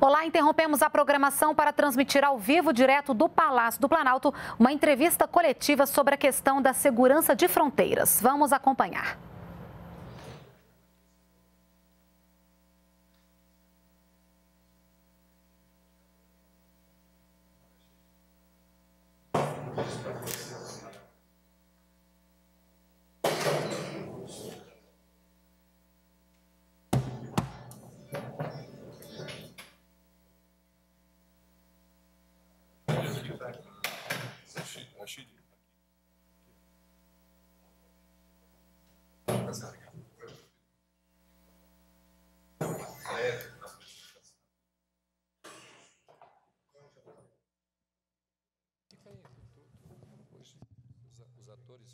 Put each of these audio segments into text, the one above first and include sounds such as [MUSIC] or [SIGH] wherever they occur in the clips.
Olá, interrompemos a programação para transmitir ao vivo, direto do Palácio do Planalto, uma entrevista coletiva sobre a questão da segurança de fronteiras. Vamos acompanhar.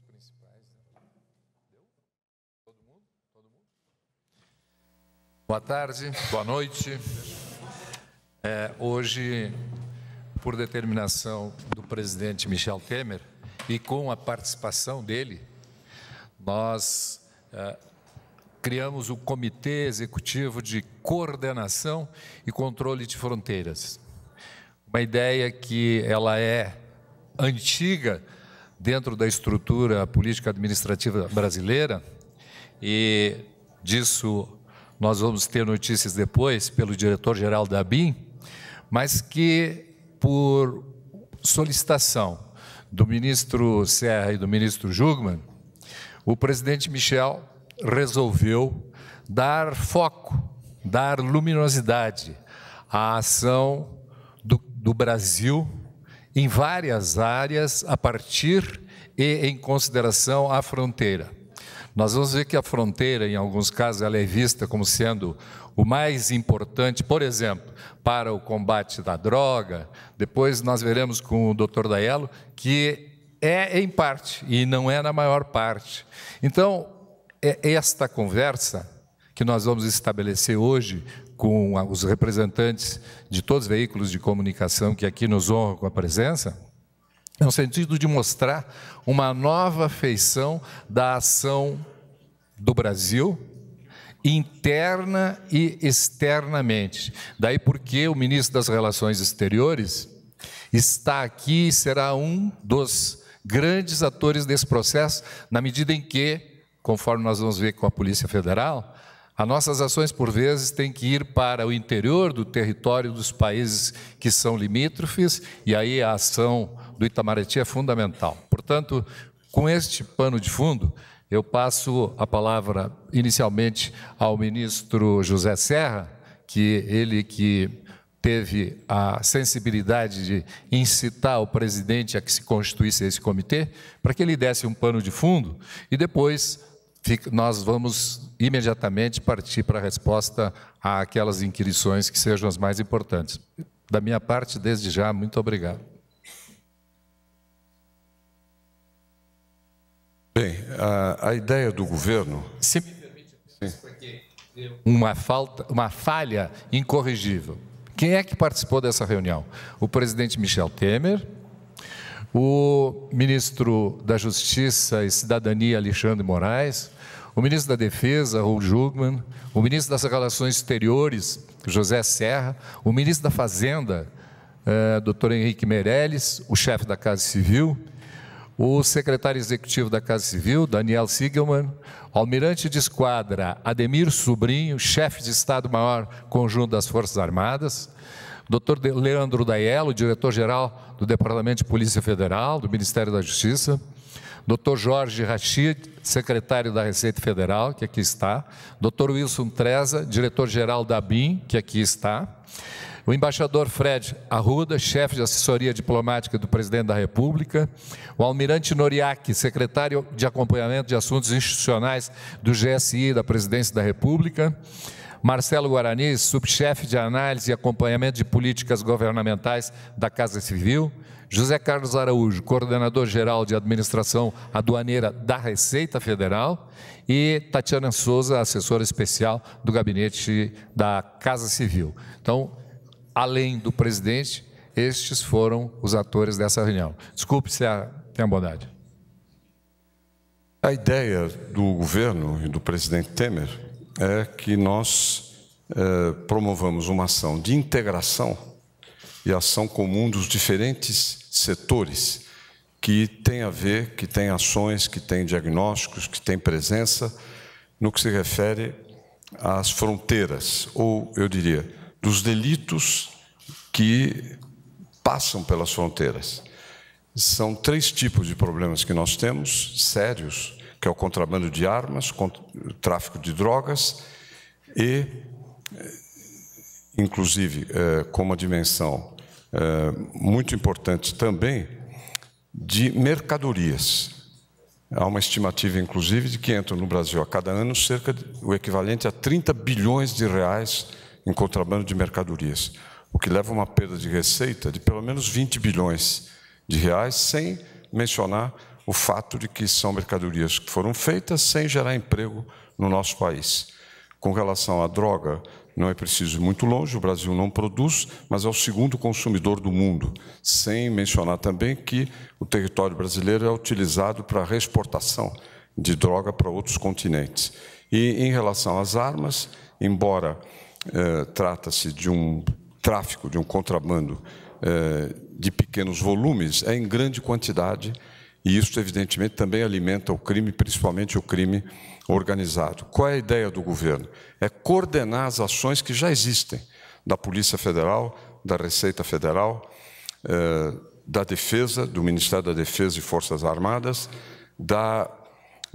principais. Né? Deu? Todo mundo? Todo mundo? Boa tarde, boa noite. É, hoje, por determinação do presidente Michel Temer e com a participação dele, nós é, criamos o Comitê Executivo de Coordenação e Controle de Fronteiras. Uma ideia que ela é antiga, dentro da estrutura política administrativa brasileira, e disso nós vamos ter notícias depois pelo diretor-geral da BIM, mas que por solicitação do ministro Serra e do ministro Jugman, o presidente Michel resolveu dar foco, dar luminosidade à ação do, do Brasil em várias áreas a partir e em consideração à fronteira. Nós vamos ver que a fronteira, em alguns casos, ela é vista como sendo o mais importante, por exemplo, para o combate da droga. Depois nós veremos com o Dr. Daello que é em parte e não é na maior parte. Então, é esta conversa que nós vamos estabelecer hoje com os representantes de todos os veículos de comunicação que aqui nos honram com a presença, é no sentido de mostrar uma nova feição da ação do Brasil interna e externamente. Daí porque o ministro das Relações Exteriores está aqui e será um dos grandes atores desse processo, na medida em que, conforme nós vamos ver com a Polícia Federal, as nossas ações, por vezes, têm que ir para o interior do território dos países que são limítrofes, e aí a ação do Itamaraty é fundamental. Portanto, com este pano de fundo, eu passo a palavra inicialmente ao ministro José Serra, que ele que teve a sensibilidade de incitar o presidente a que se constituísse esse comitê, para que ele desse um pano de fundo e depois nós vamos imediatamente partir para a resposta àquelas inquirições que sejam as mais importantes. Da minha parte, desde já, muito obrigado. Bem, a, a ideia do governo. Se me permite, uma, falta, uma falha incorrigível. Quem é que participou dessa reunião? O presidente Michel Temer, o ministro da Justiça e Cidadania, Alexandre Moraes, o ministro da Defesa, Raul Jugman, o ministro das Relações Exteriores, José Serra, o ministro da Fazenda, eh, doutor Henrique Meirelles, o chefe da Casa Civil, o secretário executivo da Casa Civil, Daniel Sigelman, almirante de esquadra Ademir Sobrinho, chefe de Estado-Maior Conjunto das Forças Armadas, Dr. Leandro Daiello, diretor-geral do Departamento de Polícia Federal, do Ministério da Justiça. Dr. Jorge Rachid, secretário da Receita Federal, que aqui está. Dr. Wilson Treza, diretor-geral da BIM, que aqui está. O embaixador Fred Arruda, chefe de assessoria diplomática do presidente da República. O almirante Noriaki, secretário de acompanhamento de assuntos institucionais do GSI da presidência da República. Marcelo Guarani, subchefe de análise e acompanhamento de políticas governamentais da Casa Civil, José Carlos Araújo, coordenador geral de administração aduaneira da Receita Federal, e Tatiana Souza, assessora especial do gabinete da Casa Civil. Então, além do presidente, estes foram os atores dessa reunião. Desculpe se tenha tem a bondade. A ideia do governo e do presidente Temer é que nós é, promovamos uma ação de integração e ação comum dos diferentes setores que tem a ver, que tem ações, que tem diagnósticos, que tem presença no que se refere às fronteiras, ou eu diria, dos delitos que passam pelas fronteiras. São três tipos de problemas que nós temos, sérios, que é o contrabando de armas, tráfico de drogas e, eh, inclusive, é, com uma dimensão é, muito importante também de mercadorias. Há uma estimativa, inclusive, de que entram no Brasil a cada ano cerca de, o equivalente a 30 bilhões de reais em contrabando de mercadorias, o que leva a uma perda de receita de pelo menos 20 bilhões de reais, sem mencionar o fato de que são mercadorias que foram feitas sem gerar emprego no nosso país. Com relação à droga, não é preciso ir muito longe, o Brasil não produz, mas é o segundo consumidor do mundo, sem mencionar também que o território brasileiro é utilizado para a exportação de droga para outros continentes. E em relação às armas, embora eh, trata-se de um tráfico, de um contrabando eh, de pequenos volumes, é em grande quantidade e isso, evidentemente, também alimenta o crime, principalmente o crime organizado. Qual é a ideia do governo? É coordenar as ações que já existem da Polícia Federal, da Receita Federal, eh, da Defesa, do Ministério da Defesa e Forças Armadas, da,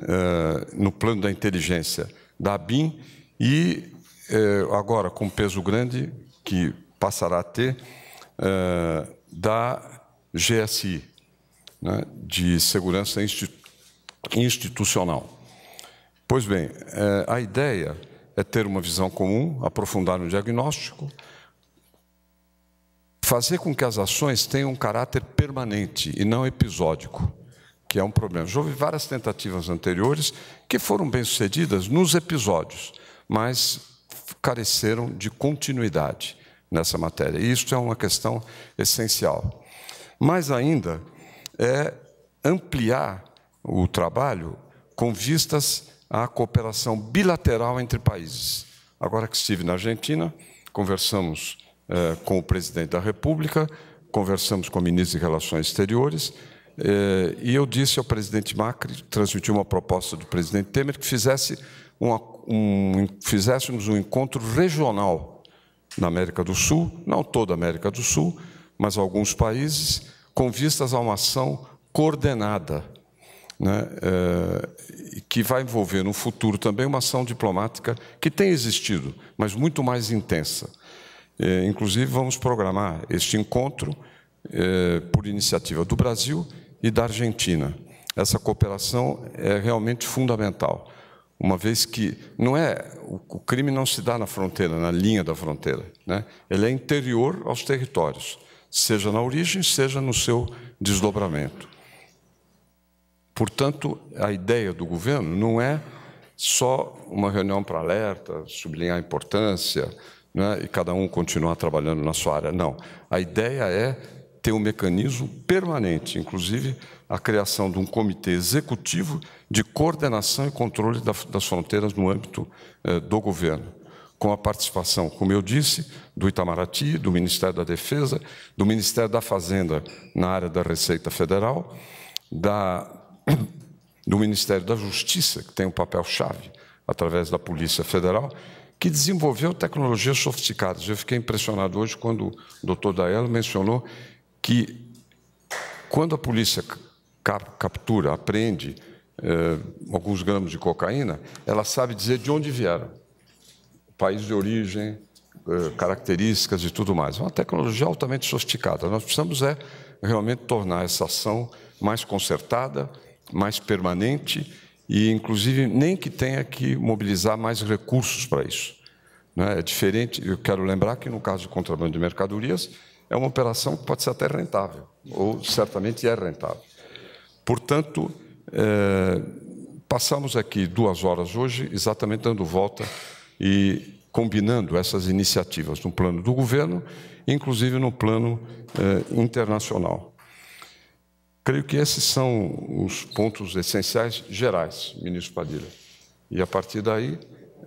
eh, no plano da inteligência, da ABIN e, eh, agora, com peso grande, que passará a ter, da GSI, né, de segurança institucional. Pois bem, eh, a ideia é ter uma visão comum, aprofundar no diagnóstico, fazer com que as ações tenham um caráter permanente e não episódico, que é um problema. Já houve várias tentativas anteriores que foram bem-sucedidas nos episódios, mas careceram de continuidade nessa matéria. E isso é uma questão essencial. Mais ainda, é ampliar o trabalho com vistas à cooperação bilateral entre países. Agora que estive na Argentina, conversamos é, com o presidente da República, conversamos com o ministro de Relações Exteriores, é, e eu disse ao presidente Macri, transmiti uma proposta do presidente Temer, que fizesse uma, um, fizéssemos um encontro regional na América do Sul, não toda a América do Sul, mas alguns países, com vistas a uma ação coordenada, né, é, que vai envolver no futuro também uma ação diplomática que tem existido, mas muito mais intensa. É, inclusive, vamos programar este encontro é, por iniciativa do Brasil e da Argentina. Essa cooperação é realmente fundamental, uma vez que não é o, crime não se dá na fronteira, na linha da fronteira, né? ele é interior aos territórios seja na origem, seja no seu desdobramento. Portanto, a ideia do governo não é só uma reunião para alerta, sublinhar a importância, né, e cada um continuar trabalhando na sua área. Não. A ideia é ter um mecanismo permanente, inclusive a criação de um comitê executivo de coordenação e controle das fronteiras no âmbito eh, do governo com a participação, como eu disse, do Itamaraty, do Ministério da Defesa, do Ministério da Fazenda na área da Receita Federal, da, [COUGHS] do Ministério da Justiça, que tem um papel-chave através da Polícia Federal, que desenvolveu tecnologias sofisticadas. Eu fiquei impressionado hoje quando o doutor Daelo mencionou que quando a polícia captura, aprende eh, alguns gramas de cocaína, ela sabe dizer de onde vieram país de origem, eh, características e tudo mais. É uma tecnologia altamente sofisticada. Nós precisamos é realmente tornar essa ação mais concertada, mais permanente e, inclusive, nem que tenha que mobilizar mais recursos para isso. Né? É diferente, eu quero lembrar que no caso de contrabando de mercadorias, é uma operação que pode ser até rentável, ou certamente é rentável. Portanto, é, passamos aqui duas horas hoje, exatamente dando volta e combinando essas iniciativas no plano do governo, inclusive no plano eh, internacional. Creio que esses são os pontos essenciais gerais, ministro Padilha. E a partir daí,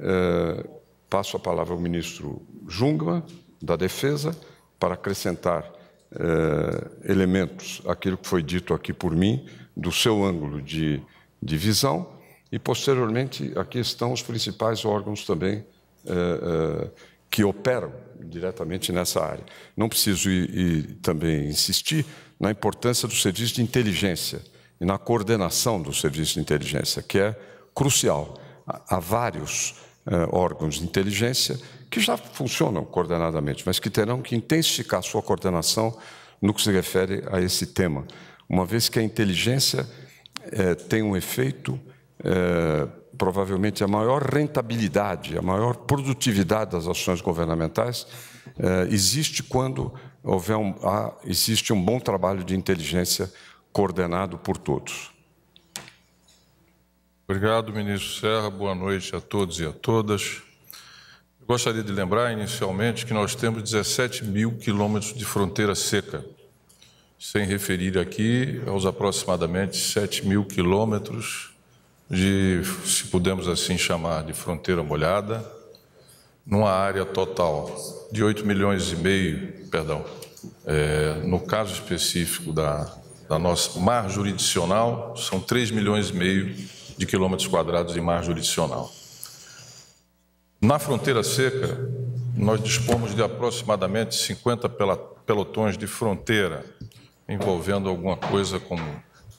eh, passo a palavra ao ministro Jungmann, da Defesa, para acrescentar eh, elementos àquilo que foi dito aqui por mim, do seu ângulo de, de visão e, posteriormente, aqui estão os principais órgãos também eh, eh, que operam diretamente nessa área. Não preciso ir, ir, também insistir na importância do serviço de inteligência e na coordenação do serviço de inteligência, que é crucial. Há, vários eh, órgãos de inteligência que já funcionam coordenadamente, mas que terão que intensificar sua coordenação no que se refere a esse tema, uma vez que a inteligência tem um efeito é, provavelmente a maior rentabilidade, a maior produtividade das ações governamentais é, existe quando houver um, há, existe um bom trabalho de inteligência coordenado por todos. Obrigado, ministro Serra. Boa noite a todos e a todas. Eu gostaria de lembrar inicialmente que nós temos 17 mil quilômetros de fronteira seca, sem referir aqui aos aproximadamente 7 mil quilômetros de, se pudermos assim chamar, de fronteira molhada, numa área total de 8 milhões e meio, perdão, é, no caso específico da, da nossa mar jurisdicional, são 3 milhões e meio de quilômetros quadrados de mar jurisdicional. Na fronteira seca, nós dispomos de aproximadamente 50 pelotões de fronteira, envolvendo alguma coisa como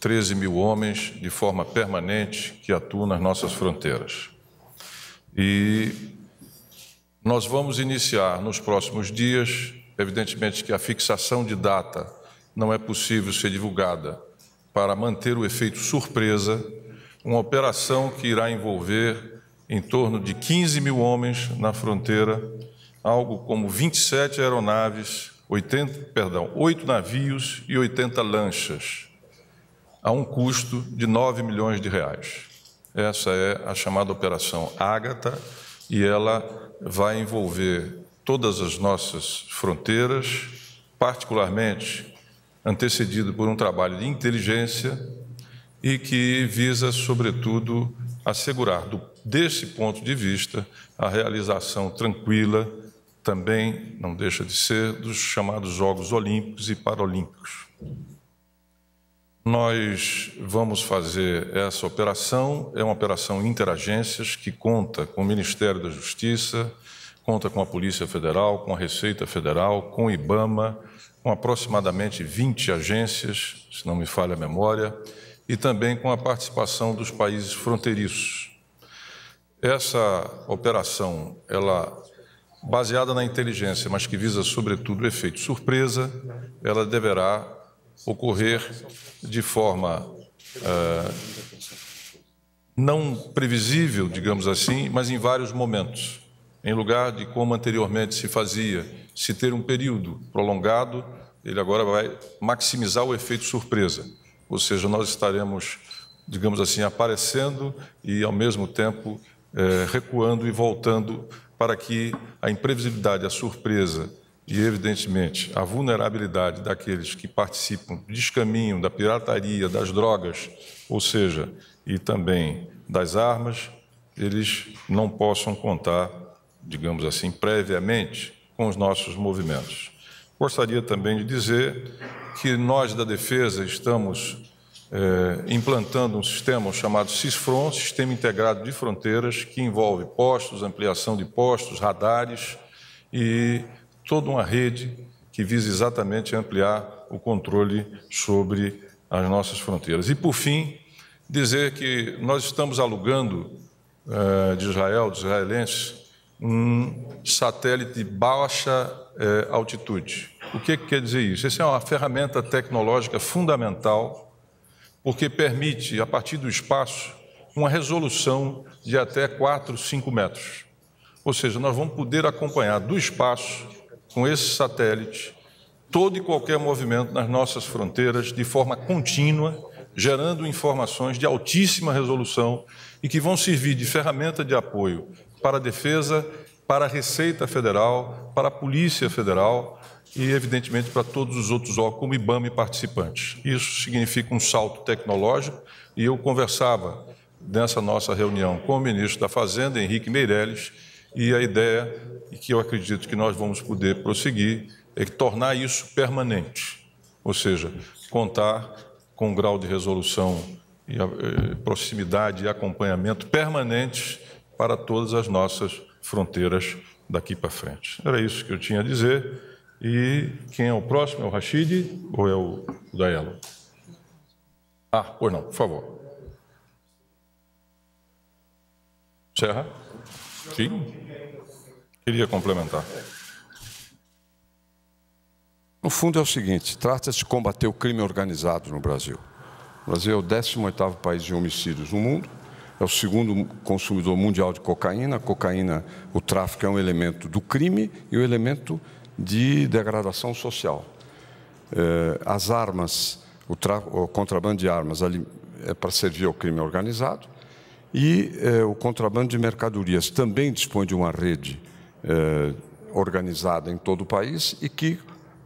13 mil homens de forma permanente que atuam nas nossas fronteiras. E nós vamos iniciar nos próximos dias, evidentemente que a fixação de data não é possível ser divulgada para manter o efeito surpresa, uma operação que irá envolver em torno de 15 mil homens na fronteira, algo como 27 aeronaves, 80, perdão, 8 navios e 80 lanchas a um custo de 9 milhões de reais. Essa é a chamada Operação Ágata e ela vai envolver todas as nossas fronteiras, particularmente antecedido por um trabalho de inteligência e que visa, sobretudo, assegurar, do, desse ponto de vista, a realização tranquila, também não deixa de ser, dos chamados Jogos Olímpicos e Paralímpicos. Nós vamos fazer essa operação, é uma operação interagências que conta com o Ministério da Justiça, conta com a Polícia Federal, com a Receita Federal, com o IBAMA, com aproximadamente 20 agências, se não me falha a memória, e também com a participação dos países fronteiriços. Essa operação, ela baseada na inteligência, mas que visa sobretudo o efeito surpresa, ela deverá ocorrer de forma uh, não previsível, digamos assim, mas em vários momentos, em lugar de como anteriormente se fazia, se ter um período prolongado, ele agora vai maximizar o efeito surpresa. Ou seja, nós estaremos, digamos assim, aparecendo e, ao mesmo tempo, eh, recuando e voltando para que a imprevisibilidade, a surpresa e, evidentemente, a vulnerabilidade daqueles que participam, descaminham da pirataria, das drogas, ou seja, e também das armas, eles não possam contar, digamos assim, previamente com os nossos movimentos. Gostaria também de dizer que nós da defesa estamos é, implantando um sistema chamado SISFRON, Sistema Integrado de Fronteiras, que envolve postos, ampliação de postos, radares e toda uma rede que visa exatamente ampliar o controle sobre as nossas fronteiras. E, por fim, dizer que nós estamos alugando eh, de Israel, dos israelenses, um satélite de baixa eh, altitude. O que, que quer dizer isso? Essa é uma ferramenta tecnológica fundamental, porque permite, a partir do espaço, uma resolução de até 4, 5 metros. Ou seja, nós vamos poder acompanhar do espaço com esse satélite, todo e qualquer movimento nas nossas fronteiras de forma contínua, gerando informações de altíssima resolução e que vão servir de ferramenta de apoio para a defesa, para a Receita Federal, para a Polícia Federal e, evidentemente, para todos os outros órgãos, como IBAMA e participantes. Isso significa um salto tecnológico e eu conversava nessa nossa reunião com o ministro da Fazenda, Henrique Meirelles, e a ideia, e que eu acredito que nós vamos poder prosseguir, é tornar isso permanente, ou seja, contar com um grau de resolução e eh, proximidade e acompanhamento permanentes para todas as nossas fronteiras daqui para frente. Era isso que eu tinha a dizer. E quem é o próximo? É o Rashid ou é o Daelo? Ah, pois não, por favor. Serra? Sim. Queria complementar. No fundo é o seguinte, trata-se de combater o crime organizado no Brasil. O Brasil é o 18º país de homicídios no mundo, é o segundo consumidor mundial de cocaína. A cocaína, o tráfico é um elemento do crime e um elemento de degradação social. Eh, as armas, o, o contrabando de armas é para servir ao crime organizado, e eh, o contrabando de mercadorias também dispõe de uma rede eh, organizada em todo o país e que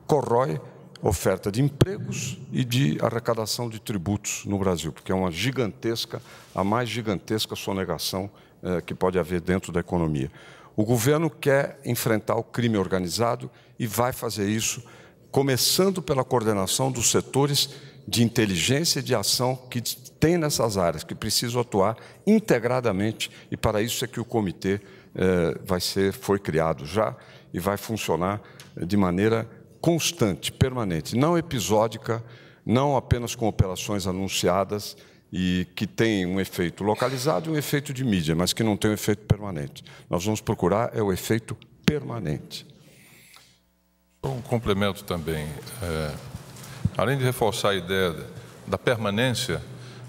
corrói oferta de empregos e de arrecadação de tributos no Brasil, porque é uma gigantesca, a mais gigantesca sonegação eh, que pode haver dentro da economia. O governo quer enfrentar o crime organizado e vai fazer isso, começando pela coordenação dos setores de inteligência e de ação que tem nessas áreas, que precisam atuar integradamente, e para isso é que o comitê eh, vai ser, foi criado já e vai funcionar de maneira constante, permanente, não episódica, não apenas com operações anunciadas e que tem um efeito localizado e um efeito de mídia, mas que não tem um efeito permanente. Nós vamos procurar é o efeito permanente. Um complemento também. É além de reforçar a ideia da permanência,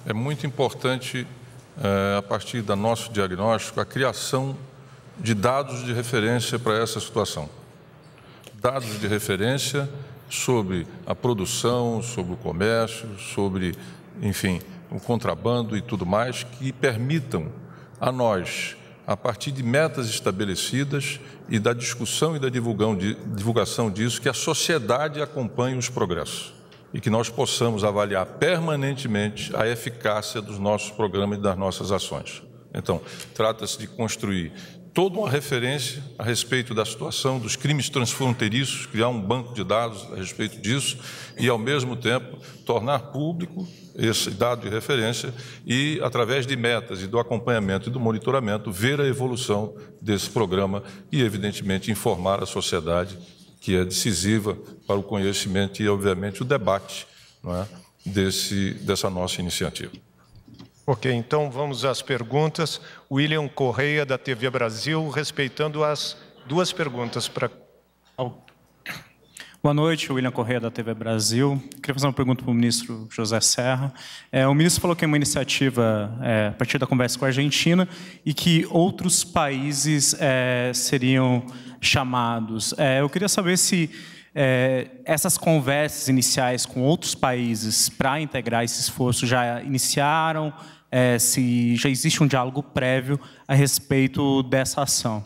é muito importante, eh, a partir do nosso diagnóstico, a criação de dados de referência para essa situação. Dados de referência sobre a produção, sobre o comércio, sobre, enfim, o contrabando e tudo mais, que permitam a nós, a partir de metas estabelecidas e da discussão e da divulgação disso, que a sociedade acompanhe os progressos e que nós possamos avaliar permanentemente a eficácia dos nossos programas e das nossas ações. Então, trata-se de construir toda uma referência a respeito da situação dos crimes transfronteiriços, criar um banco de dados a respeito disso e, ao mesmo tempo, tornar público esse dado de referência e, através de metas e do acompanhamento e do monitoramento, ver a evolução desse programa e, evidentemente, informar a sociedade que é decisiva para o conhecimento e, obviamente, o debate é, desse, dessa nossa iniciativa. Ok, então vamos às perguntas. William Correia, da TV Brasil, respeitando as duas perguntas para Boa noite, William Correia, da TV Brasil. Queria fazer uma pergunta para o ministro José Serra. É, o ministro falou que é uma iniciativa é, a partir da conversa com a Argentina e que outros países é, seriam chamados. É, eu queria saber se é, essas conversas iniciais com outros países para integrar esse esforço já iniciaram, é, se já existe um diálogo prévio a respeito dessa ação.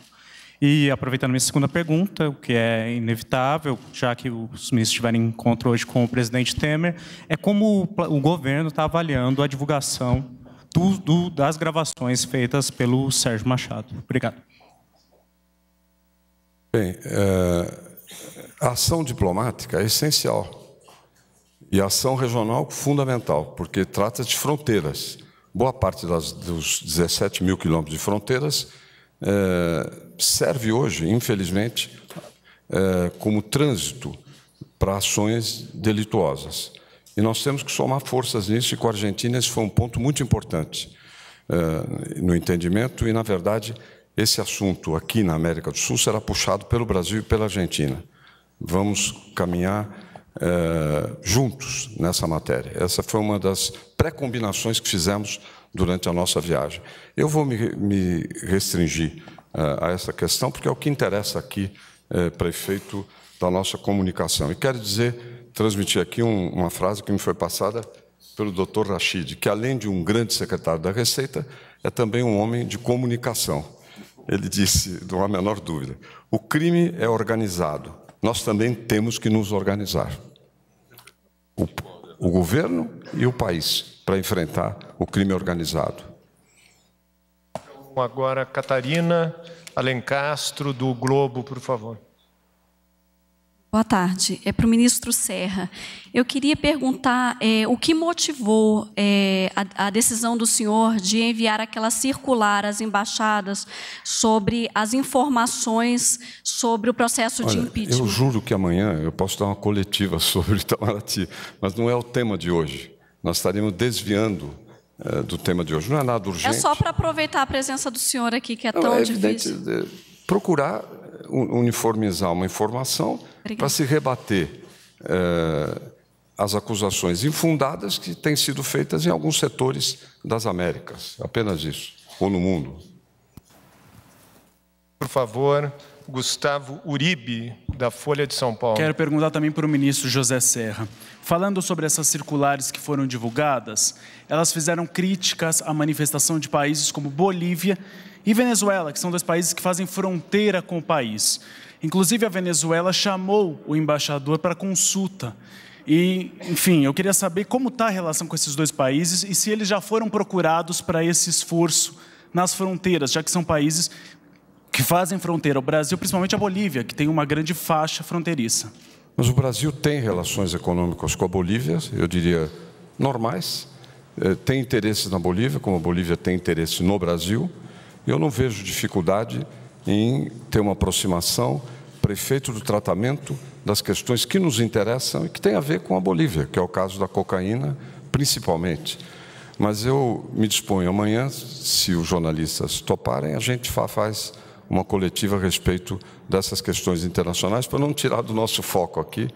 E aproveitando minha segunda pergunta, o que é inevitável, já que os ministros tiveram encontro hoje com o presidente Temer, é como o governo está avaliando a divulgação do, do, das gravações feitas pelo Sérgio Machado. Obrigado. Bem, é, a ação diplomática é essencial e a ação regional fundamental, porque trata de fronteiras. Boa parte das, dos 17 mil quilômetros de fronteiras é, serve hoje, infelizmente, é, como trânsito para ações delituosas. E nós temos que somar forças nisso, e com a Argentina esse foi um ponto muito importante é, no entendimento, e, na verdade, esse assunto aqui na América do Sul será puxado pelo Brasil e pela Argentina. Vamos caminhar é, juntos nessa matéria. Essa foi uma das pré-combinações que fizemos durante a nossa viagem. Eu vou me, me restringir eh, a essa questão, porque é o que interessa aqui, é, prefeito, da nossa comunicação. E quero dizer, transmitir aqui um, uma frase que me foi passada pelo doutor Rachid, que além de um grande secretário da Receita, é também um homem de comunicação. Ele disse, não há menor dúvida, o crime é organizado, nós também temos que nos organizar. o, o governo e o país para enfrentar o crime organizado com agora Catarina Alencastro, do Globo, por favor. Boa tarde. É para o ministro Serra. Eu queria perguntar é, o que motivou é, a, a, decisão do senhor de enviar aquela circular às embaixadas sobre as informações sobre o processo Olha, de impeachment. Eu juro que amanhã eu posso dar uma coletiva [LAUGHS] sobre Itamaraty, mas não é o tema de hoje. Nós estaremos desviando eh, do tema de hoje. Não é nada urgente. É só para aproveitar a presença do senhor aqui, que é não, tão é difícil. Evidente, procurar eh, uniformizar uma informação para se rebater eh, as acusações infundadas que têm sido feitas em alguns setores das Américas. Apenas isso. Ou no mundo. Por favor. Gustavo Uribe, da Folha de São Paulo. Quero perguntar também para o ministro José Serra. Falando sobre essas circulares que foram divulgadas, elas fizeram críticas à manifestação de países como Bolívia e Venezuela, que são dois países que fazem fronteira com o país. Inclusive, a Venezuela chamou o embaixador para consulta. E, enfim, eu queria saber como está a relação com esses dois países e se eles já foram procurados para esse esforço nas fronteiras, já que são países que fazem fronteira ao Brasil, principalmente a Bolívia, que tem uma grande faixa fronteiriça. Mas o Brasil tem relações econômicas com a Bolívia, eu diria normais, é, tem interesses na Bolívia, como a Bolívia tem interesse no Brasil. Eu não vejo dificuldade em ter uma aproximação prefeito do tratamento das questões que nos interessam e que tem a ver com a Bolívia, que é o caso da cocaína, principalmente. Mas eu me disponho amanhã, se os jornalistas toparem, a gente faz uma coletiva a respeito dessas questões internacionais, para não tirar do nosso foco aqui,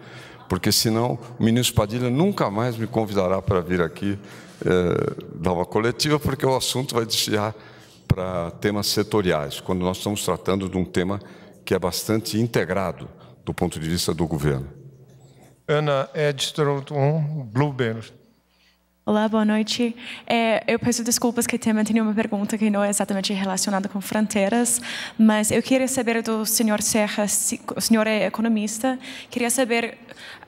porque senão o ministro Padilha nunca mais me convidará para vir aqui eh, dar uma coletiva, porque o assunto vai desviar para temas setoriais, quando nós estamos tratando de um tema que é bastante integrado do ponto de vista do governo. Ana Edstrom Bluber. Olá, boa noite. É, eu peço desculpas que também tenho uma pergunta que não é exatamente relacionada com fronteiras, mas eu queria saber do senhor Serra, o senhor é economista, queria saber,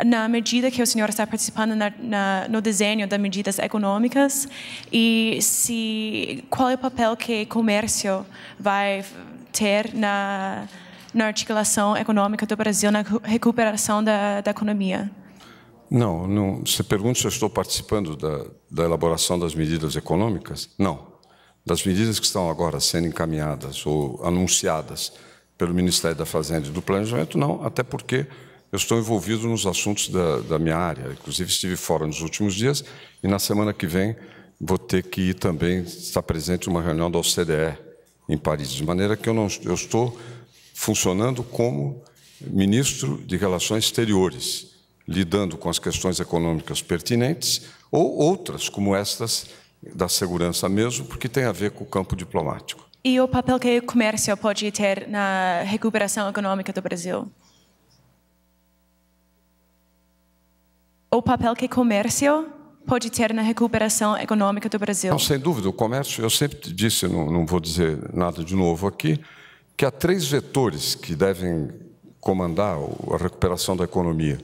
na medida que o senhor está participando na, na, no desenho das medidas econômicas, e se qual é o papel que o comércio vai ter na, na articulação econômica do Brasil, na recuperação da, da economia. Não, não, você pergunta se eu estou participando da, da elaboração das medidas econômicas? Não. Das medidas que estão agora sendo encaminhadas ou anunciadas pelo Ministério da Fazenda e do Planejamento, não, até porque eu estou envolvido nos assuntos da, da minha área. Inclusive, estive fora nos últimos dias e na semana que vem vou ter que ir também estar presente em uma reunião da OCDE em Paris. De maneira que eu, não, eu estou funcionando como ministro de Relações Exteriores lidando com as questões econômicas pertinentes, ou outras, como estas da segurança mesmo, porque tem a ver com o campo diplomático. E o papel que o comércio pode ter na recuperação econômica do Brasil? O papel que o comércio pode ter na recuperação econômica do Brasil? Não, sem dúvida. O comércio, eu sempre disse, não, não vou dizer nada de novo aqui, que há três vetores que devem comandar a recuperação da economia.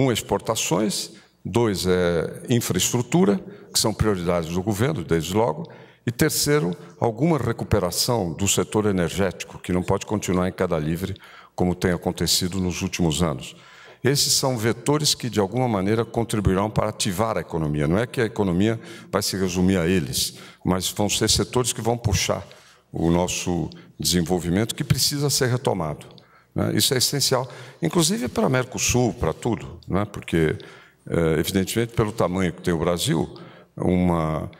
Um, exportações, dois, é, infraestrutura, que são prioridades do governo, desde logo, e terceiro, alguma recuperação do setor energético, que não pode continuar em cada livre, como tem acontecido nos últimos anos. Esses são vetores que, de alguma maneira, contribuirão para ativar a economia. Não é que a economia vai se resumir a eles, mas vão ser setores que vão puxar o nosso desenvolvimento, que precisa ser retomado. Né? Isso é essencial, inclusive para o Mercosul, para tudo, né? porque, eh, evidentemente, pelo tamanho que tem o Brasil, uma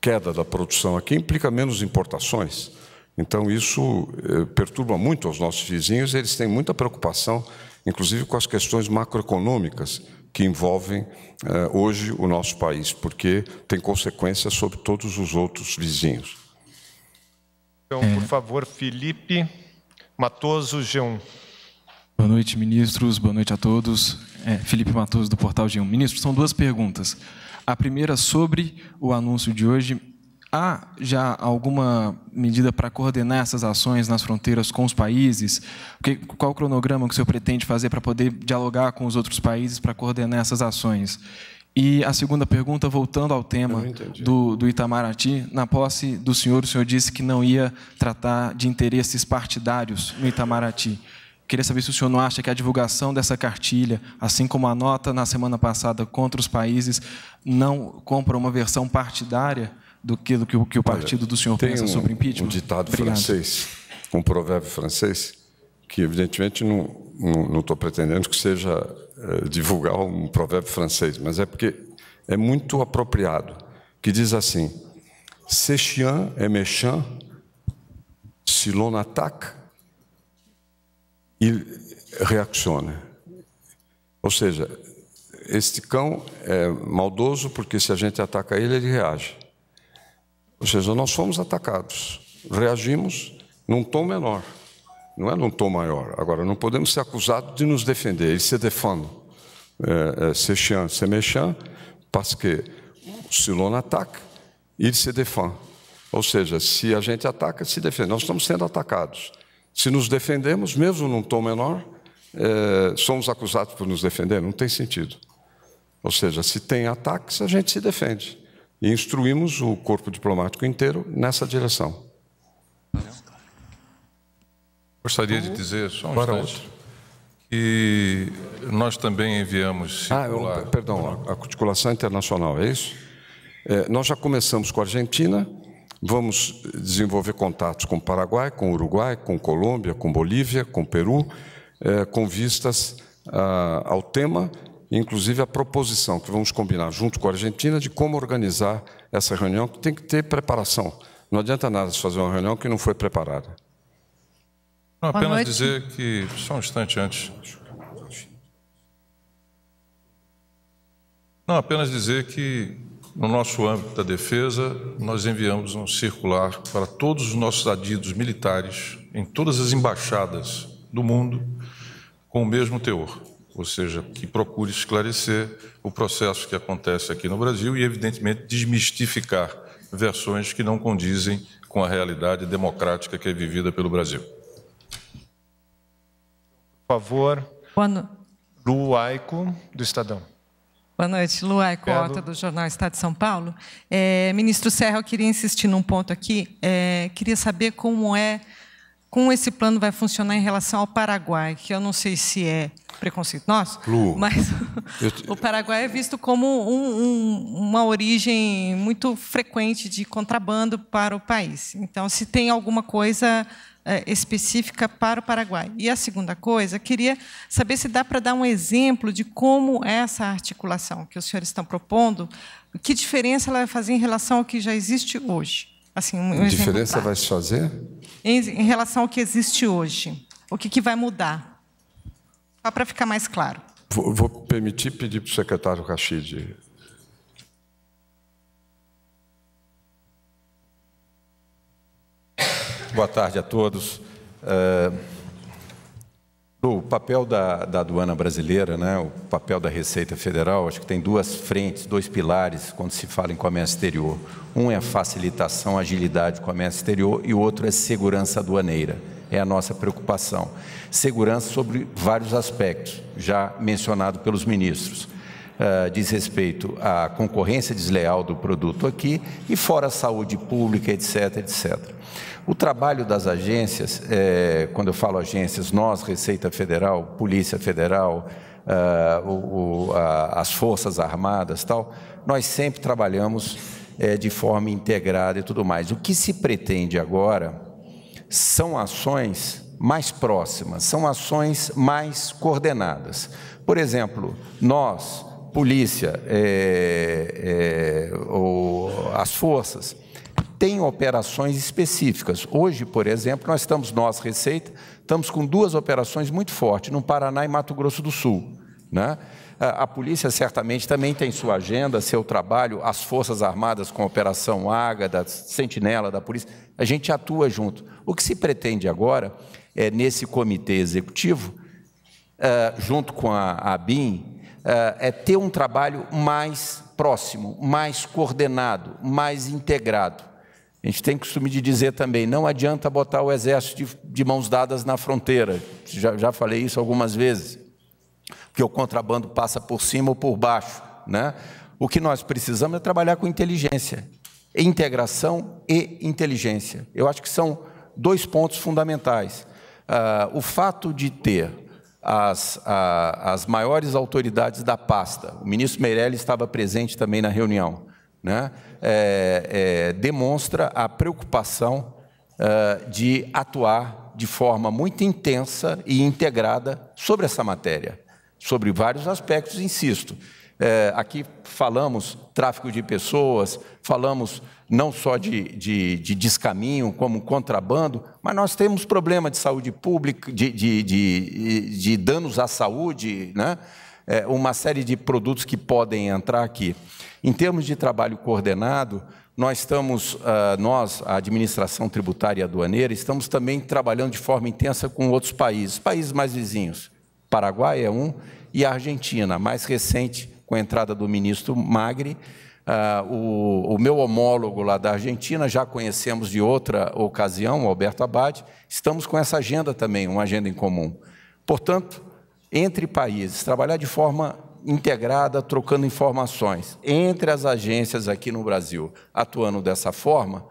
queda da produção aqui implica menos importações. Então, isso eh, perturba muito os nossos vizinhos, eles têm muita preocupação, inclusive com as questões macroeconômicas que envolvem eh, hoje o nosso país, porque tem consequências sobre todos os outros vizinhos. Então, é. por favor, Felipe. Matoso G1. Boa noite, ministros. Boa noite a todos. É, Felipe Matoso, do Portal G1. Ministro, são duas perguntas. A primeira sobre o anúncio de hoje. Há já alguma medida para coordenar essas ações nas fronteiras com os países? Qual o cronograma que o senhor pretende fazer para poder dialogar com os outros países para coordenar essas ações? E a segunda pergunta, voltando ao tema do, do, Itamaraty, na posse do senhor, o senhor disse que não ia tratar de interesses partidários no Itamaraty. Queria saber se o senhor não acha que a divulgação dessa cartilha, assim como a nota na semana passada contra os países, não compra uma versão partidária do que, do que, que o partido Olha, do senhor pensa um, sobre impeachment? Tem um ditado Obrigado. francês, um provérbio francês, que evidentemente não, não estou pretendendo que seja eh, divulgar um provérbio francês, mas é porque é muito apropriado, que diz assim: Se chien est méchant, si l'on attaque, il reacciona. Ou seja, este cão é maldoso porque se a gente ataca ele, ele reage. Ou seja, nós fomos atacados, reagimos num tom menor. Não é num tom maior. Agora, não podemos ser acusados de nos defender. Eles se defende, Euh, é, é, se chien, se méchant, parce que se l'on ataca, il se defende. Ou seja, se a gente ataca, se defende. Nós estamos sendo atacados. Se nos defendemos, mesmo num tom menor, é, somos acusados por nos defender? Não tem sentido. Ou seja, se tem ataques, a gente se defende. E instruímos o corpo diplomático inteiro nessa direção. Gostaria de uhum. dizer só um Para instante. Outro. E nós também enviamos. Ah, eu, perdão, a articulação internacional, é isso? É, nós já começamos com a Argentina, vamos desenvolver contatos com o Paraguai, com o Uruguai, com Colômbia, com Bolívia, com Peru, é, com vistas a, ao tema, inclusive a proposição que vamos combinar junto com a Argentina de como organizar essa reunião, que tem que ter preparação. Não adianta nada fazer uma reunião que não foi preparada. Não, apenas noite. dizer que, só um instante antes. Não, apenas dizer que, no nosso âmbito da defesa, nós enviamos um circular para todos os nossos adidos militares em todas as embaixadas do mundo com o mesmo teor, ou seja, que procure esclarecer o processo que acontece aqui no Brasil e, evidentemente, desmistificar versões que não condizem com a realidade democrática que é vivida pelo Brasil favor, Lu Aiko, do Estadão. Boa noite, Luaico Cota, do Jornal Estado de São Paulo. É, ministro Serra, eu queria insistir num ponto aqui. É, queria saber como é, como esse plano vai funcionar em relação ao Paraguai, que eu não sei se é preconceito nosso, Lu, mas eu... [LAUGHS] o Paraguai é visto como um, um, uma origem muito frequente de contrabando para o país. Então, se tem alguma coisa é, específica para o Paraguai. E a segunda coisa, queria saber se dá para dar um exemplo de como é essa articulação que os senhores estão propondo, que diferença ela vai fazer em relação ao que já existe hoje? Assim, um que diferença vai se fazer? Em, em, relação ao que existe hoje, o que, que vai mudar? Só para ficar mais claro. Vou, vou permitir pedir para o secretário Rachid boa tarde a todos. Uh, o papel da, da aduana brasileira, né, o papel da Receita Federal, acho que tem duas frentes, dois pilares quando se fala em comércio exterior. Um é a facilitação, agilidade do comércio exterior e o outro é segurança aduaneira. É a nossa preocupação. Segurança sobre vários aspectos, já mencionado pelos ministros. Uh, diz respeito à concorrência desleal do produto aqui e fora a saúde pública, etc, etc. O trabalho das agências, é, quando eu falo agências, nós, Receita Federal, Polícia Federal, uh, o, o, a, as Forças Armadas, tal, nós sempre trabalhamos é, de forma integrada e tudo mais. O que se pretende agora são ações mais próximas, são ações mais coordenadas. Por exemplo, nós, polícia, é, é, ou as forças, tem operações específicas. Hoje, por exemplo, nós estamos, nós, Receita, estamos com duas operações muito fortes, no Paraná e Mato Grosso do Sul. Né? A, a polícia certamente também tem sua agenda, seu trabalho, as Forças Armadas com a Operação Ágada, Sentinela da Polícia, a gente atua junto. O que se pretende agora é, nesse comitê executivo, é, junto com a ABIN, é, é ter um trabalho mais próximo, mais coordenado, mais integrado. A gente tem costume de dizer também: não adianta botar o exército de, de mãos dadas na fronteira. Já, já falei isso algumas vezes. Porque o contrabando passa por cima ou por baixo. Né? O que nós precisamos é trabalhar com inteligência. Integração e inteligência. Eu acho que são dois pontos fundamentais. Ah, o fato de ter as, as maiores autoridades da pasta, o ministro Meirelles estava presente também na reunião, né, é, é, demonstra a preocupação é, de atuar de forma muito intensa e integrada sobre essa matéria, sobre vários aspectos, insisto. É, aqui falamos tráfico de pessoas, falamos não só de, de, de, descaminho, como contrabando, mas nós temos problema de saúde pública, de, de danos à saúde, né? é, uma série de produtos que podem entrar aqui. Em termos de trabalho coordenado, nós estamos, ah, nós, a administração tributária e aduaneira, estamos também trabalhando de forma intensa com outros países, países mais vizinhos. Paraguai é um, e a Argentina, mais recente, com a entrada do ministro Magri. Ah, o, o meu homólogo lá da Argentina, já conhecemos de outra ocasião, o Alberto Abad, estamos com essa agenda também, uma agenda em comum. Portanto, entre países, trabalhar de forma integrada, trocando informações entre as agências aqui no Brasil, atuando dessa forma,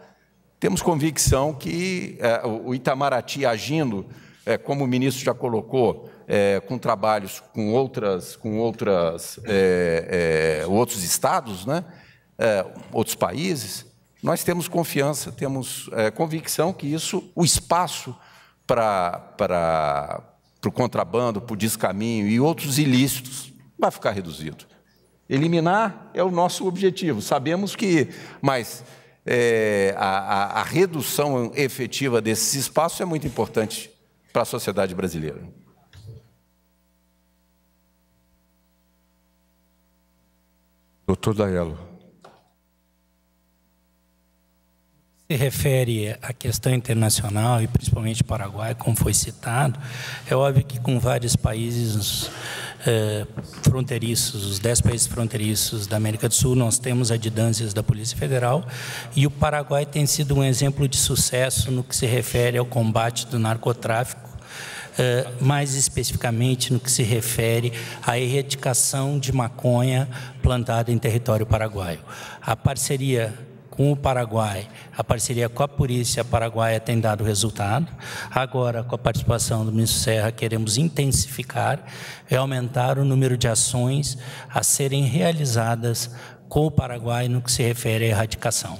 temos convicção que é, o Itamaraty agindo, é, como o ministro já colocou, é, com trabalhos com outras, com outras, é, é, outros estados, né? É, outros países, nós temos confiança, temos convicção que isso, o espaço para para o contrabando, para o descaminho e outros ilícitos, vai ficar reduzido. Eliminar é o nosso objetivo. Sabemos que, mas é, a, a, a redução efetiva desse espaço é muito importante para a sociedade brasileira. Doutor Daelo. se refere à questão internacional e principalmente Paraguai, como foi citado, é óbvio que com vários países eh, fronteiriços, os dez países fronteiriços da América do Sul, nós temos adidâncias da Polícia Federal e o Paraguai tem sido um exemplo de sucesso no que se refere ao combate do narcotráfico eh, mais especificamente no que se refere à erradicação de maconha plantada em território paraguaio. A parceria com o Paraguai, a parceria com a polícia paraguaia tem dado resultado. Agora, com a participação do ministro Serra, queremos intensificar e aumentar o número de ações a serem realizadas com o Paraguai no que se refere à erradicação.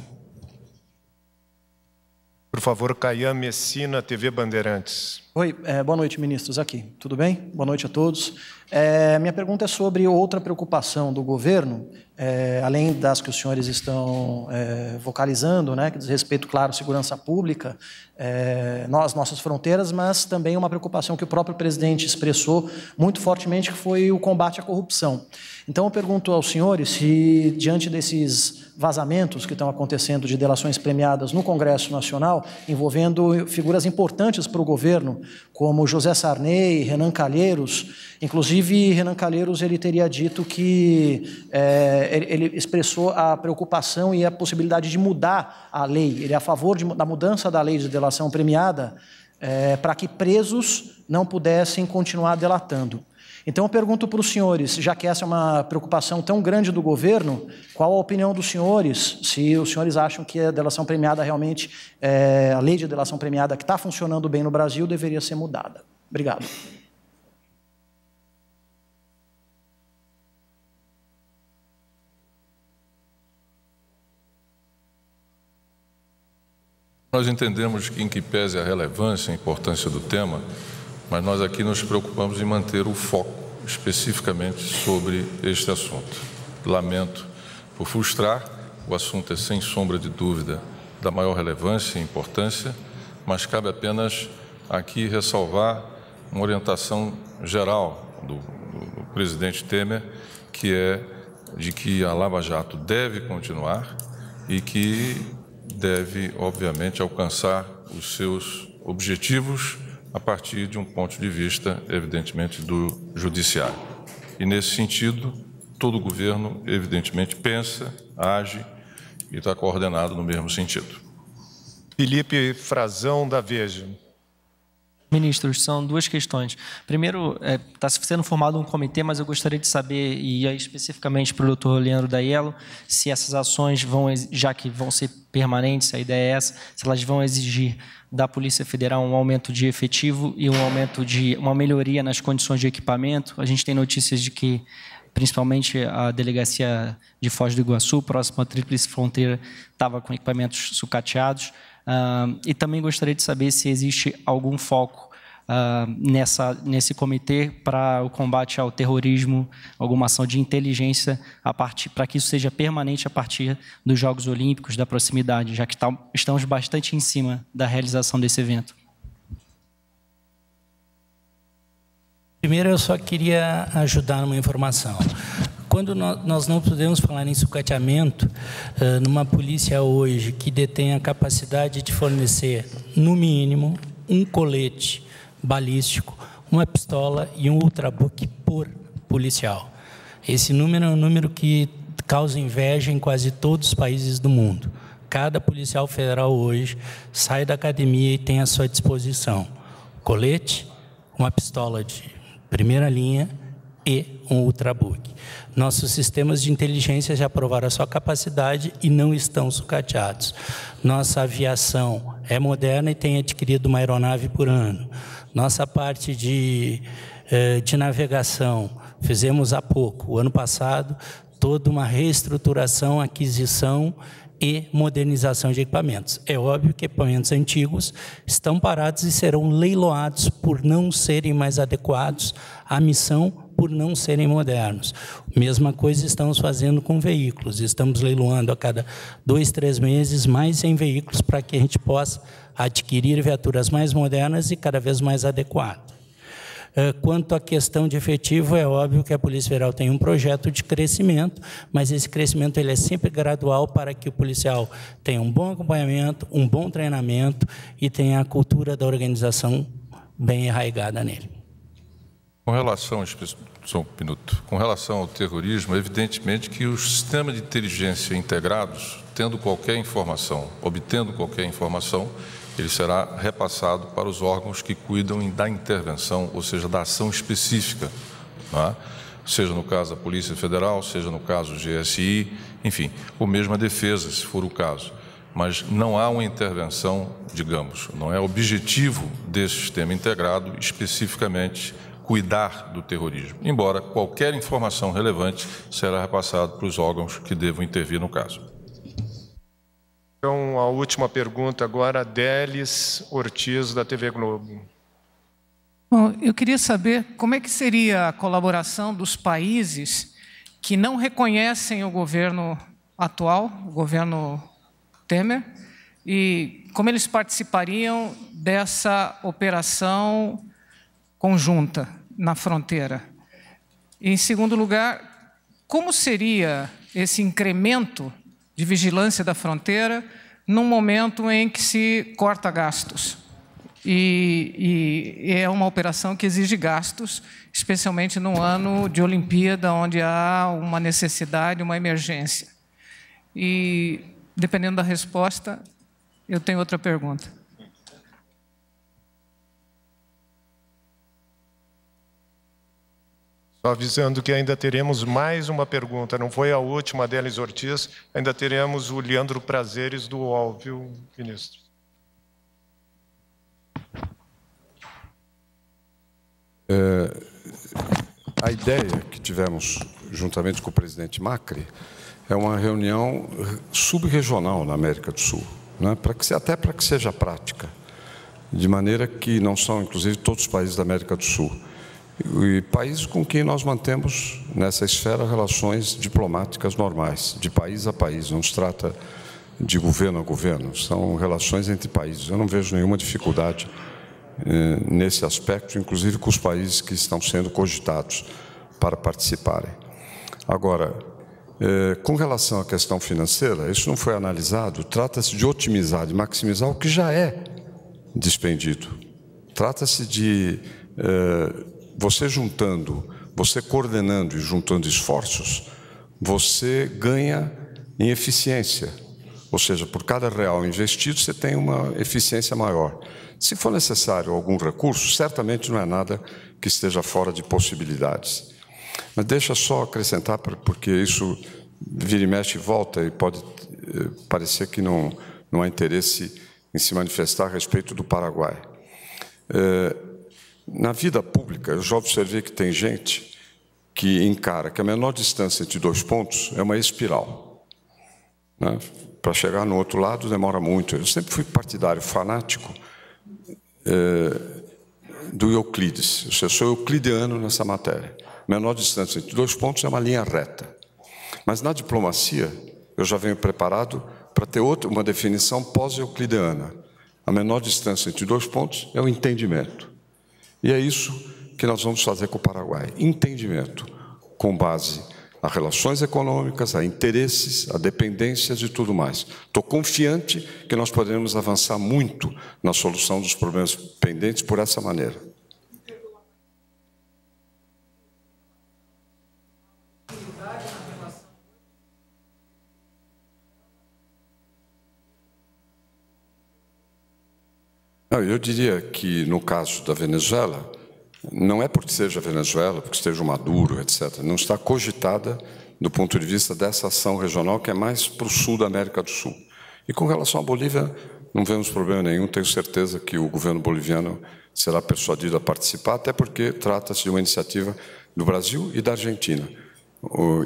Por favor, Caian Messina, TV Bandeirantes. Oi, é, boa noite, ministros. Aqui, tudo bem? Boa noite a todos. É, minha pergunta é sobre outra preocupação do governo, é, além das que os senhores estão é, vocalizando, né, que diz respeito, claro, à segurança pública, é, nós, nossas fronteiras, mas também uma preocupação que o próprio presidente expressou muito fortemente, que foi o combate à corrupção. Então eu pergunto aos senhores se, diante desses vazamentos que estão acontecendo de delações premiadas no Congresso Nacional, envolvendo figuras importantes para o governo, como José Sarney, Renan Calheiros, inclusive Renan Calheiros ele teria dito que é, ele expressou a preocupação e a possibilidade de mudar a lei, ele é a favor de, da mudança da lei de delação premiada é, para que presos não pudessem continuar delatando. Então eu pergunto para os senhores, já que essa é uma preocupação tão grande do governo, qual a opinião dos senhores? Se os senhores acham que a delação premiada realmente, é, a lei de delação premiada que está funcionando bem no Brasil deveria ser mudada. Obrigado. Nós entendemos que, em que pese a relevância e a importância do tema, mas nós aqui nos preocupamos em manter o foco especificamente sobre este assunto. Lamento por frustrar, o assunto é sem sombra de dúvida da maior relevância e importância, mas cabe apenas aqui ressalvar uma orientação geral do, do, do presidente Temer, que é de que a Lava Jato deve continuar e que deve, obviamente, alcançar os seus objetivos a partir de um ponto de vista, evidentemente, do judiciário. E nesse sentido, todo governo, evidentemente, pensa, age e está coordenado no mesmo sentido. Felipe Frazão da Veja. Ministros, são duas questões. Primeiro, está é, tá sendo formado um comitê, mas eu gostaria de saber, e aí especificamente para o doutor Leandro Daiello, se essas ações vão, já que vão ser permanentes, a ideia é essa, se elas vão exigir da Polícia Federal um aumento de efetivo e um aumento de uma melhoria nas condições de equipamento. A gente tem notícias de que principalmente a delegacia de Foz do Iguaçu, próxima à Tríplice Fronteira, estava com equipamentos sucateados. Uh, e também gostaria de saber se existe algum foco uh, nessa, nesse comitê para o combate ao terrorismo, alguma ação de inteligência para que isso seja permanente a partir dos Jogos Olímpicos, da proximidade, já que tá, estamos bastante em cima da realização desse evento. Primeiro, eu só queria ajudar numa informação. Quando nós não podemos falar em sucateamento, eh, numa polícia hoje que detém a capacidade de fornecer, no mínimo, um colete balístico, uma pistola e um ultrabook por policial. Esse número é um número que causa inveja em quase todos os países do mundo. Cada policial federal hoje sai da academia e tem à sua disposição colete, uma pistola de primeira linha e um ultrabook. Nossos sistemas de inteligência já provaram a sua capacidade e não estão sucateados. Nossa aviação é moderna e tem adquirido uma aeronave por ano. Nossa parte de, eh, de navegação fizemos há pouco, o ano passado, toda uma reestruturação, aquisição e modernização de equipamentos. É óbvio que equipamentos antigos estão parados e serão leiloados por não serem mais adequados à missão por não serem modernos. Mesma coisa estamos fazendo com veículos. Estamos leiloando a cada dois, três meses mais em veículos para que a gente possa adquirir viaturas mais modernas e cada vez mais adequadas. É, quanto à questão de efetivo, é óbvio que a Polícia Federal tem um projeto de crescimento, mas esse crescimento ele é sempre gradual para que o policial tenha um bom acompanhamento, um bom treinamento e tenha a cultura da organização bem arraigada nele. Com relação, só um minuto, com relação ao terrorismo, é evidentemente que o sistema de inteligência integrados, tendo qualquer informação, obtendo qualquer informação, ele será repassado para os órgãos que cuidam da intervenção, ou seja, da ação específica, é? seja no caso da Polícia Federal, seja no caso do GSI, enfim, ou mesmo a defesa, se for o caso. Mas não há uma intervenção, digamos, não é objetivo desse sistema integrado especificamente cuidar do terrorismo, embora qualquer informação relevante será repassada para os órgãos que devam intervir no caso. Então, a última pergunta agora, Delis Ortiz, da TV Globo. Bom, eu queria saber como é que seria a colaboração dos países que não reconhecem o governo atual, o governo Temer, e como eles participariam dessa operação conjunta na fronteira? em segundo lugar, como seria esse incremento de vigilância da fronteira num momento em que se corta gastos? E, e, é uma operação que exige gastos, especialmente num ano de Olimpíada, onde há uma necessidade, uma emergência. E, dependendo da resposta, eu tenho outra pergunta. avisando que ainda teremos mais uma pergunta, não foi a última deles Ortiz, ainda teremos o Leandro Prazeres do UOL, viu, ministro? É, a ideia que tivemos juntamente com o presidente Macri é uma reunião subregional na América do Sul, né, para que, até para que seja prática, de maneira que não são, inclusive, todos os países da América do Sul e países com quem nós mantemos nessa esfera relações diplomáticas normais, de país a país, não se trata de governo a governo, são relações entre países. Eu não vejo nenhuma dificuldade eh, nesse aspecto, inclusive com os países que estão sendo cogitados para participarem. Agora, eh, com relação à questão financeira, isso não foi analisado, trata-se de otimizar, de maximizar o que já é despendido. Trata-se de eh, você juntando, você coordenando e juntando esforços, você ganha em eficiência. Ou seja, por cada real investido, você tem uma eficiência maior. Se for necessário algum recurso, certamente não é nada que esteja fora de possibilidades. Mas deixa só acrescentar, porque isso vira e mexe e volta, e pode eh, parecer que não, não há interesse em se manifestar a respeito do Paraguai. É, na vida pública, eu já observei que tem gente que encara que a menor distância entre dois pontos é uma espiral. Né? Para chegar no outro lado demora muito. Eu sempre fui partidário fanático é, do Euclides. Eu sou euclideano nessa matéria. A menor distância entre dois pontos é uma linha reta. Mas na diplomacia, eu já venho preparado para ter outra, uma definição pós-euclideana. A menor distância entre dois pontos é o entendimento. E é isso que nós vamos fazer com o Paraguai: entendimento com base a relações econômicas, a interesses, a dependências e tudo mais. Estou confiante que nós poderemos avançar muito na solução dos problemas pendentes por essa maneira. Eu diria que, no caso da Venezuela, não é porque seja Venezuela, porque esteja Maduro, etc., não está cogitada do ponto de vista dessa ação regional que é mais para o sul da América do Sul. E com relação à Bolívia, não vemos problema nenhum, tenho certeza que o governo boliviano será persuadido a participar, até porque trata-se de uma iniciativa do Brasil e da Argentina,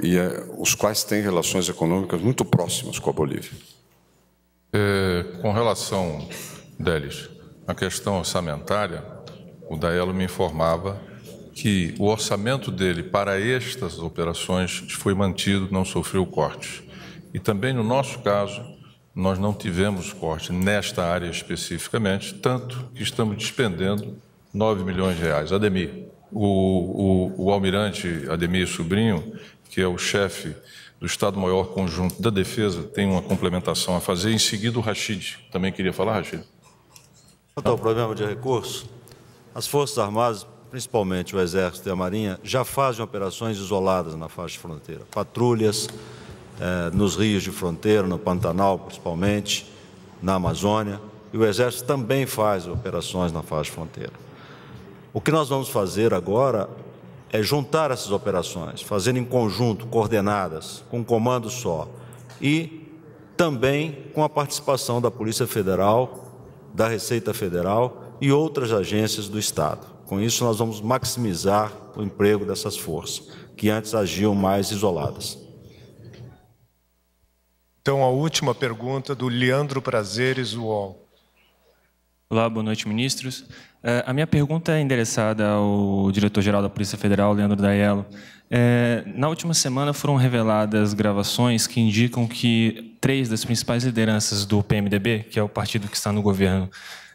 e é, os quais têm relações econômicas muito próximas com a Bolívia. É, com relação, Delis, na questão orçamentária, o Daelo me informava que o orçamento dele para estas operações foi mantido, não sofreu cortes. E também no nosso caso, nós não tivemos corte nesta área especificamente, tanto que estamos despendendo 9 milhões de reais. Ademir, o, o, o almirante Ademir Sobrinho, que é o chefe do Estado-Maior Conjunto da Defesa, tem uma complementação a fazer. Em seguida, o Rachid. Também queria falar, Rachid? Quanto ao problema de recursos, as Forças Armadas, principalmente o Exército e a Marinha, já fazem operações isoladas na faixa de fronteira. Patrulhas eh, nos rios de fronteira, no Pantanal principalmente, na Amazônia. E o Exército também faz operações na faixa de fronteira. O que nós vamos fazer agora é juntar essas operações, fazendo em conjunto, coordenadas, com um comando só. E também com a participação da Polícia Federal da Receita Federal e outras agências do Estado. Com isso, nós vamos maximizar o emprego dessas forças, que antes agiam mais isoladas. Então, a última pergunta do Leandro Prazeres, UOL. Olá, boa noite, ministros. É, a minha pergunta é endereçada ao diretor-geral da Polícia Federal, Leandro Daiello. É, na última semana foram reveladas gravações que indicam que três das principais lideranças do PMDB, que é o partido que está no governo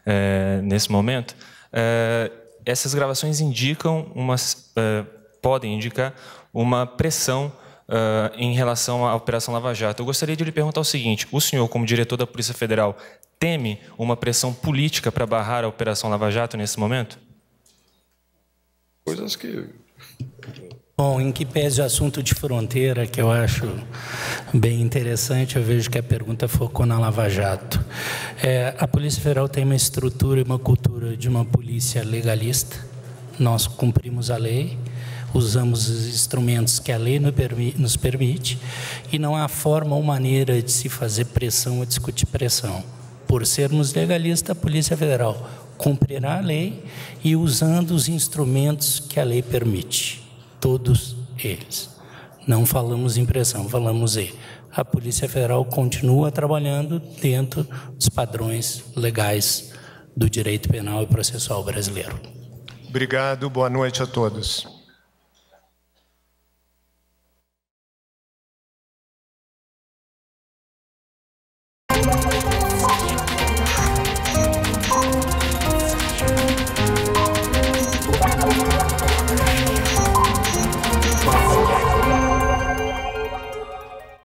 é, nesse momento, é, essas gravações indicam uma, é, podem indicar uma pressão Uh, em relação à Operação Lava Jato. Eu gostaria de lhe perguntar o seguinte: o senhor, como diretor da Polícia Federal, teme uma pressão política para barrar a Operação Lava Jato nesse momento? Coisas que. Bom, em que pese o assunto de fronteira, que eu acho bem interessante, eu vejo que a pergunta focou na Lava Jato. É, a Polícia Federal tem uma estrutura e uma cultura de uma polícia legalista. Nós cumprimos a lei usamos os instrumentos que a lei nos permite, e não há forma ou maneira de se fazer pressão ou discutir pressão. Por sermos legalistas, a Polícia Federal cumprirá a lei e usando os instrumentos que a lei permite, todos eles. Não falamos em pressão, falamos e a Polícia Federal continua trabalhando dentro dos padrões legais do direito penal e processual brasileiro. Obrigado, boa noite a todos.